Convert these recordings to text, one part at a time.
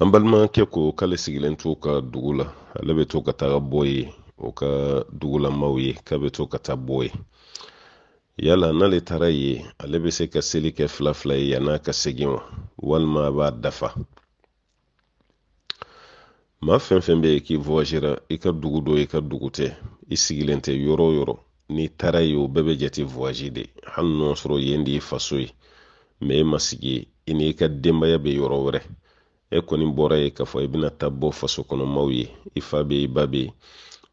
an balimakɛ ko k'ale sigilen t'u ka dugu la ale bɛ to ka taga bɔ ye o ka dugulamaw ye k'a bɛ to ka taa bɔ ye yala n'ale taara ye ale bɛ se ka seli kɛ fila fila ye yann'a ka segin wa walima a b'a dafa maa fɛn fɛn bɛ yen k'i voyagera i e ka dugu dɔ e i ka dugu tɛ e i sigilen tɛ yɔrɔ o yɔrɔ n'i taara ye o bɛɛ bɛ jate voyage de hali n'o sɔrɔ yen de y'i faso ye mɛ e ma sigi i n'i ka denbaya bɛ yɔrɔ wɛrɛ e kɔni bɔra ye k'a fɔ i bena ta bɔ faso kɔnɔmaw ye i fa bɛ i ba bɛ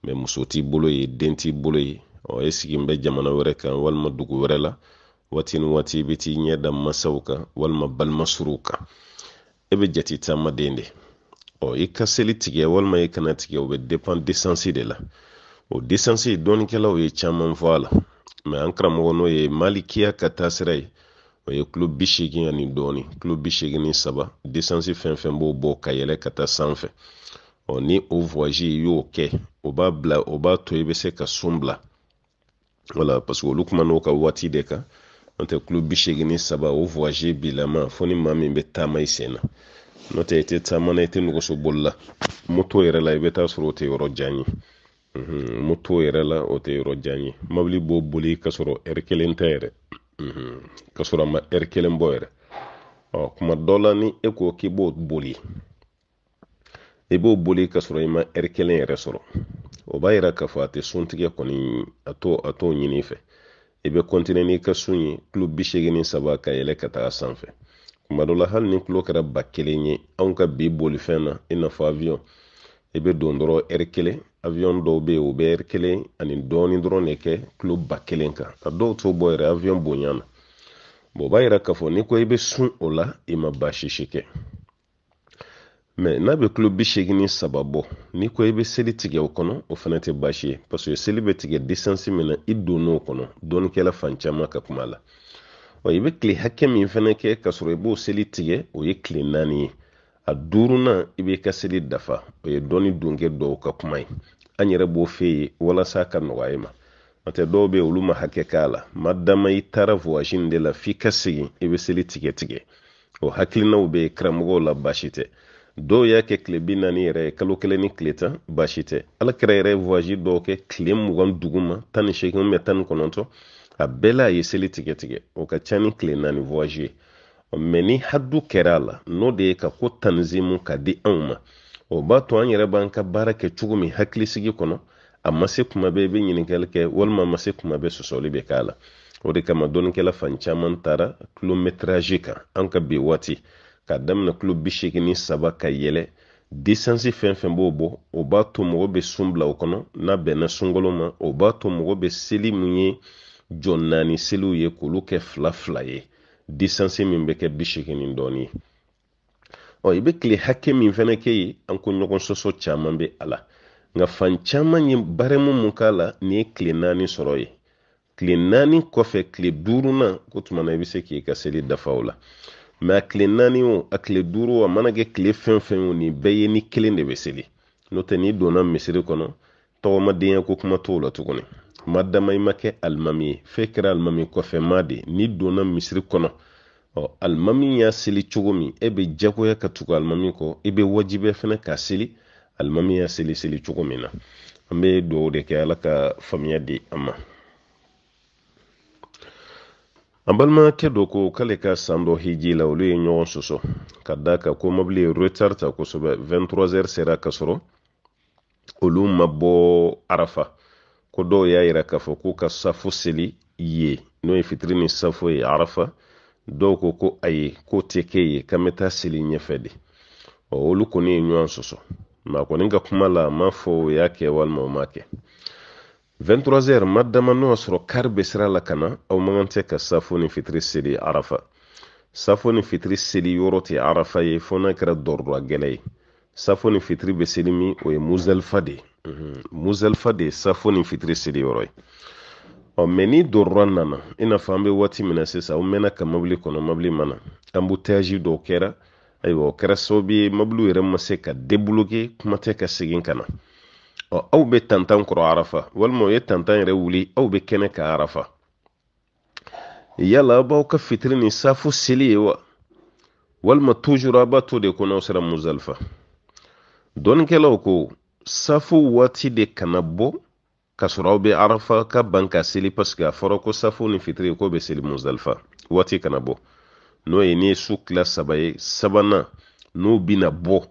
mɛ muso t'i bolo ye den t'i bolo ye ɔ e sigin bɛ jamana wɛrɛ kan walima dugu wɛrɛ la waati ni waati i bɛ t'i ɲɛ da masaw kan walima balimasuruw kan e bɛ jate taamaden de ɔ i ka seli tigɛ walima i kana tigɛ o bɛ depan desansi de la o desansi dɔɔnikɛlaw ye caman fɔ a la mɛ an karamɔgɔ n'o ye malikiya ka taasira ye o ye kulo bi ani dɔɔni kulo bi ni saba desansi fɛn fɛn b'o bɔ ka yɛlɛ ka taa sanfɛ ɔ ni o voyage y'o kɛ o b'a bila o b'a to i bɛ se ka sun bila wala parce olu kuma n'o ka waati de kan n'o tɛ kulo bi ni saba o voyage bilama fo ni maa min bɛ taama i sen na n'o tɛ i tɛ taama na i tɛ nɔgɔso boli la mhm, moto yɛrɛ la i bɛ taa sɔrɔ o tɛ yɔrɔ jan ye moto yɛrɛ la o tɛ yɔrɔ jan ye mobili b'o boli k'a sɔrɔ ɛri kelen tɛ yɛrɛ Mhm. ka sɔrɔ a ma ɛri kelen bɔ yɛrɛ ɔ kuma dɔ la ni e ko k'i b'o boli i b'o boli ka sɔrɔ i ma ɛri kelen yɛrɛ sɔrɔ o b'a yira k'a fɔ a tɛ sun kɔni a t'o a t'o ɲini i fɛ i bɛ kɔntine n'i ka sun ye kilo bi seegin ni saba ka yɛlɛ ka taa sanfɛ kuma dɔ la hali ni kilo kɛra ba kelen ye anw ka bi bolifɛn na i n'a fɔ awiyɔn i bɛ don dɔrɔn ɛri kelen avion dɔw be o bɛ ɛri kelen ani dɔɔni dɔrɔn de kɛ kilo ba kelen kan ka dɔw to bɔ yɛrɛ avion bonya na bon o b'a yira k'a fɔ n'i ko i bɛ sun o la i ma baasi kɛ mɛ n'a be kilo bi seegin ni saba bɔ n'i ko i bɛ seli tigɛ o kɔnɔ o fana tɛ baasi ye paseke seli bɛ tigɛ disansi min na i donn'o kɔnɔ dɔɔnikɛla fan caman ka kuma la wa i bɛ tile hakɛ min fana kɛ k'a sɔrɔ i b'o seli tigɛ o ye tile naani ye a duruna i b'i ka seli dafa o ye dɔɔni donkɛ dɔw ka kuma ye an yɛrɛ b'o f'e ye walasa ka nɔgɔya i ma n'o tɛ dɔw bɛ olu ma hakɛ k'a la madama i taara voyage de la f'i ka segin i bɛ seli tigɛ o hakilinaw bɛ yen karamɔgɔw la baasi tɛ dɔw y'a kɛ tile bi naani yɛrɛ ye kalo kelen ni tile tan baasi tɛ ala kɛra yɛrɛ ye voyage dɔw kɛ tile mugan duguma tan ni seegin tan ni kɔnɔntɔn a bɛɛ la a ye seli tigɛ o ka ca ni tile naani voyage ye mɛ ni hadu kɛra la n'o de ye ka ko tanzimu ka di anw ma o b'a to an yɛrɛ b'an ka baara kɛ cogo min hakilisigi kɔnɔ a ma se kuma bɛɛ i bɛ ɲininkali kɛ walima ma se kuma bɛɛ sɔsɔli bɛ k'a la o de kama dɔnnikɛla fan caman taara kilometerazi kan an ka bi waati k'a daminɛ kilo bi seegin ni saba ka yɛlɛ desansi fɛn fɛn b'o bɔ o b'a to mɔgɔ bɛ sun bila o kɔnɔ n'a bɛnna sunkalo ma o b'a to mɔgɔ bɛ seli mun ye jɔ naani seliw ye k'olu kɛ fila fila ye disansi min bɛ kɛ bi seegin ni dɔɔnin ye ɔ i bɛ tile hakɛ min fana kɛ yen an ko ɲɔgɔn sɔsɔ caman bɛ a la nka fan caman ye barɛmu mun k'a la nin ye tile naani sɔrɔ ye tile naani kɔfɛ tile duurunan ko tuma na i bɛ se k'i ka seli dafa o la mɛ a tile naani o a tile duuru o a mana kɛ tile fɛn fɛn o nin bɛɛ ye ni kelen de bɛ seli n'o tɛ n'i donna misiri kɔnɔ tɔgɔmadenya ko kuma t'o la tuguni ma dama i ma kɛ alimami ye f'e kɛra alimami kɔfɛma de n'i donna misiri kɔnɔ ɔ alimami y'a seli cogo min e bɛ jagoya ka tugu alimami kɔ i e bɛ wajibɛ fɛnɛ k'a seli alimami y'a seli seli cogo min na an bɛ duwawu de kɛ ala ka faamuya di an ma an balimakɛ dɔ ko k'ale ka san dɔ hiji la olu ye ɲɔgɔn sɔsɔ ka da kan ko mobili ye retard ta kosɛbɛ 23 heures sera ka sɔrɔ olu ma bɔ arafa ko dɔw y'a yira k'a fɔ k'u ka safo seli ye n'o ye fitiri ni safo ye arafa dɔw ko ko ayi k'o tɛ kɛ ye k'an bɛ taa seli ɲɛfɛ de ɔ olu kɔni ye ɲɔgɔn sɔsɔ mɛ a kɔni ka kuma la a ma fɔ o y'a kɛ walima o ma kɛ 23h ma dama n'o y'a sɔrɔ kari bɛ sira la ka na aw man kan tɛ ka safo ni fitiri seli arafa safo ni fitiri seli yɔrɔ tɛ arafa ye fo n'a kɛra dɔrɔdɔra gɛlɛ ye safo ni fitiri bɛ seli min o ye muzalifa de ye Mhm. muzalifa de safo ni fitiri seli yɔrɔ ye ɔ mɛ ni dorora nana i n'a fɔ an bɛ waati min na sisan aw mɛnna ka mobili kɔnɔ mobili mana anbutɛyaji dɔw kɛra ayiwa o kɛra sababu ye mobiliw yɛrɛ ma se ka debloke kuma tɛ ka segin ka na ɔ aw bɛ tantan kɔrɔ arafa walima o ye tantan yɛrɛ wuli aw bɛ kɛnɛ ka arafa yala aw b'aw ka fitiri ni safo seli ye wa walima tujur a b'a to de kɔnɔ aw sera muzalifa dɔnnikɛlaw ko safo waati de kana bɔ ka sɔrɔ aw bɛ arafa ka ban ka seli paseke a fɔra ko safo ni fitiri ko bɛ seli musdalifa waati kana bɔ n'o ye ni ye su kila saba ye sabanan n'o bɛna bɔ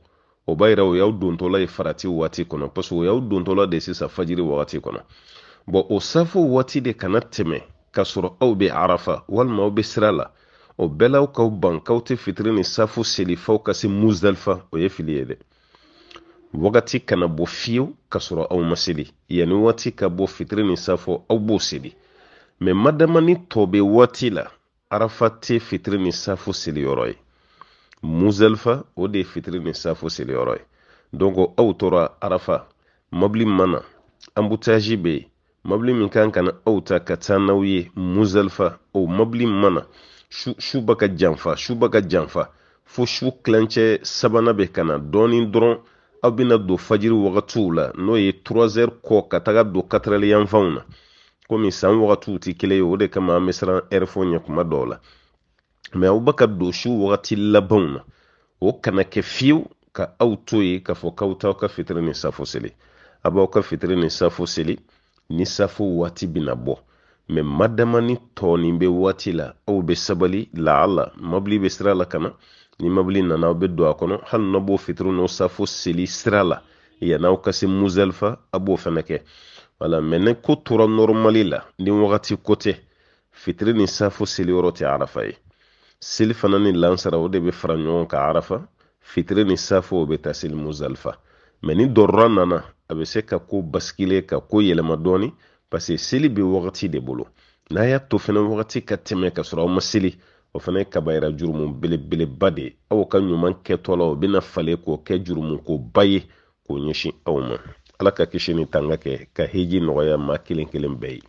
o b'a yira o y'aw dontɔla ye farati waati kɔnɔ paseke o y'aw dontɔla de sisan fajiri wagati kɔnɔ bɔn o safo waati de kana tɛmɛ ka sɔrɔ aw bɛ arafa walima aw bɛ sira la o bɛɛ la aw k'aw ban k'aw tɛ fitiri ni safo seli f'aw ka se musdalifa o ye fili ye dɛ wagati kana bɔ fiyewu ka sɔrɔ aw ma seli yanni waati ka bɔ fitiri ni safo aw b'o seli mɛ madamani tɔ bɛ waati la arafa tɛ fitiri ni safo seliyɔrɔ ye muzalifa o de ye fitiri ni safo seliyɔrɔ ye donc aw tora arafa mobili mana ambutaji bɛ yen mobili min kan ka na aw ta ka taa n'aw ye muzalifa o mobili mana su suba ka janfa suba ka janfa fo su kilancɛ sabanan bɛ ka na dɔɔnin dɔrɔn aw bena don fajiri wagatiw la n'o ye 3 kɔ ka taga do katarɛli yanfanw na komi san wagatiw tɛ kelen ye o de kama an bɛ siran ɛri fɔ ɲɛ kuma dɔw la mɛ aw bɛ ka don su wagati labanw na o kana kɛ fiyewu ka aw to yen k'a fɔ k'aw t'aw ka fitiri ni safo seli a b'aw ka fitiri ni safo seli ni safo waati bɛna bɔ mɛ madamani ni be bɛ waati la aw be sabali laala mɔbili bɛ sira la kana ni mabili nana aw bɛ don a kɔnɔ hali n'aw b'o fitiri n'o safo seli sira la yann'aw ka se muzalifa a b'o fana kɛ wala mɛ ni ko tora nɔrɔmali la ni wagati ko tɛ fitiri ni safo seli yɔrɔ tɛ arafa ye seli fana ni lansara o de bɛ fara ɲɔgɔn kan arafa fitiri ni safo o bɛ taa seli muzalifa mɛ ni dɔrɔra nana a bɛ se ka ko basikile ka ko yɛlɛma dɔɔni parce seli bɛ wagati de bolo n'a y'a to fana wagati ka tɛmɛ ka sɔrɔ aw ma seli o fana ye kabayira jurumu belebeleba de ye aw ka ɲuman kɛtɔla o fale falen k'o kɛ jurumukoba ye k'o ɲɛsin aw ma ala ka kisi ni tanga kɛ ka heji nɔgɔya ma kelen kelen bɛɛ ye